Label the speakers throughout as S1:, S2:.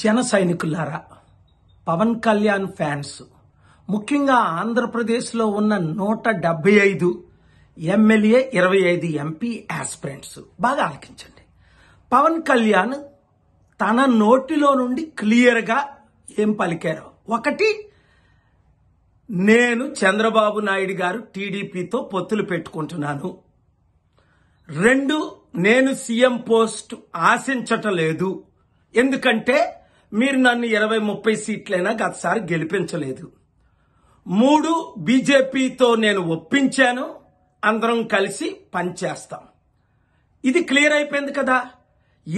S1: జన సైనికులారా పవన్ కళ్యాణ్ ఫ్యాన్స్ ముఖ్యంగా ఆంధ్రప్రదేశ్లో ఉన్న నూట డెబ్బై ఐదు ఎమ్మెల్యే ఇరవై ఐదు ఎంపీ యాస్పిరెంట్స్ బాగా ఆలకించండి పవన్ కళ్యాణ్ తన నోటిలో నుండి క్లియర్గా ఏం పలికారో ఒకటి నేను చంద్రబాబు నాయుడు గారు టీడీపీతో పొత్తులు పెట్టుకుంటున్నాను రెండు నేను సీఎం పోస్ట్ ఆశించటం లేదు ఎందుకంటే మీరు నన్ను ఇరవై ముప్పై సీట్లైనా గతసారి గెలిపించలేదు మూడు బీజేపీతో నేను ఒప్పించాను అందరం కలిసి పనిచేస్తాం ఇది క్లియర్ అయిపోయింది కదా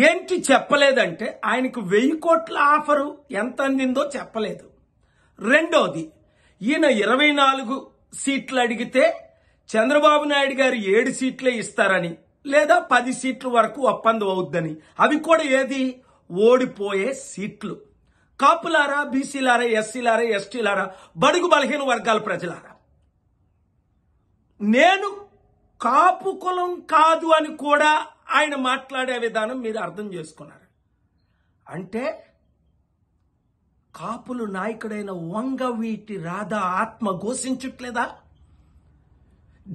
S1: ఏంటి చెప్పలేదంటే ఆయనకు వెయ్యి కోట్ల ఆఫరు ఎంత అందిందో చెప్పలేదు రెండోది ఈయన ఇరవై నాలుగు సీట్లు అడిగితే చంద్రబాబు నాయుడు గారు ఏడు సీట్లే ఇస్తారని లేదా పది సీట్ల వరకు ఒప్పందం అవుద్దని అవి కూడా ఏది ఓడిపోయే సీట్లు కాపులారా బీసీలారా ఎస్సీలారా ఎస్టీలారా బడుగు బలహీన వర్గాల ప్రజలారా నేను కాపు కులం కాదు అని కూడా ఆయన మాట్లాడే విధానం మీరు అర్థం చేసుకున్నారు అంటే కాపులు నాయకుడైన వంగవీటి రాధా ఆత్మ ఘోషించట్లేదా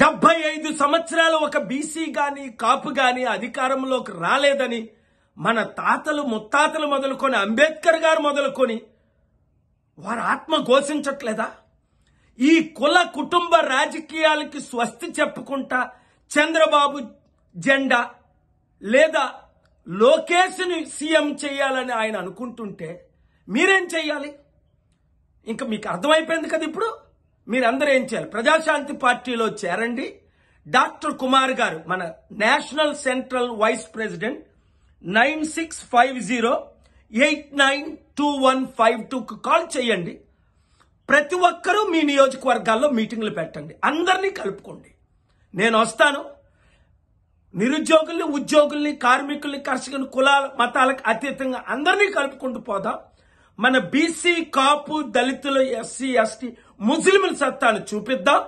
S1: డెబ్బై ఐదు సంవత్సరాలు ఒక బీసీ కానీ కాపు కానీ అధికారంలోకి రాలేదని మన తాతలు ముత్తాతలు మొదలుకొని అంబేద్కర్ గారు మొదలుకొని వారు ఆత్మ ఘోషించట్లేదా ఈ కుల కుటుంబ రాజకీయాలకి స్వస్తి చెప్పుకుంటా చంద్రబాబు జెండా లేదా లోకేష్ని సీఎం చేయాలని ఆయన అనుకుంటుంటే మీరేం చేయాలి ఇంకా మీకు అర్థమైపోయింది కదా ఇప్పుడు మీరందరూ ఏం చేయాలి ప్రజాశాంతి పార్టీలో చేరండి డాక్టర్ కుమార్ గారు మన national central vice president nine six five zero eight nine two one five టూకు కాల్ చేయండి ప్రతి ఒక్కరూ మీ నియోజకవర్గాల్లో మీటింగ్లు పెట్టండి అందరినీ కలుపుకోండి నేను వస్తాను నిరుద్యోగుల్ని ఉద్యోగుల్ని కార్మికుల్ని కర్షకుని కులాల మతాలకు అతీతంగా అందరినీ కలుపుకుంటూ పోదాం మన బీసీ కాపు దళితులు ఎస్సీ ఎస్టీ ముస్లింల సత్తాను చూపిద్దాం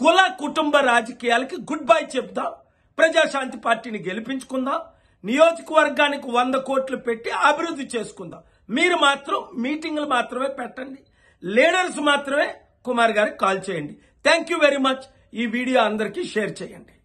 S1: కుల కుటుంబ రాజకీయాలకి గుడ్ బై చెప్దాం ప్రజాశాంతి పార్టీని గెలిపించుకుందాం నియోజకవర్గానికి వంద కోట్లు పెట్టి అభివృద్ధి చేసుకుందాం మీరు మాత్రం మీటింగ్లు మాత్రమే పెట్టండి లీడర్స్ మాత్రమే కుమార్ గారికి కాల్ చేయండి థ్యాంక్ వెరీ మచ్ ఈ వీడియో అందరికీ షేర్ చేయండి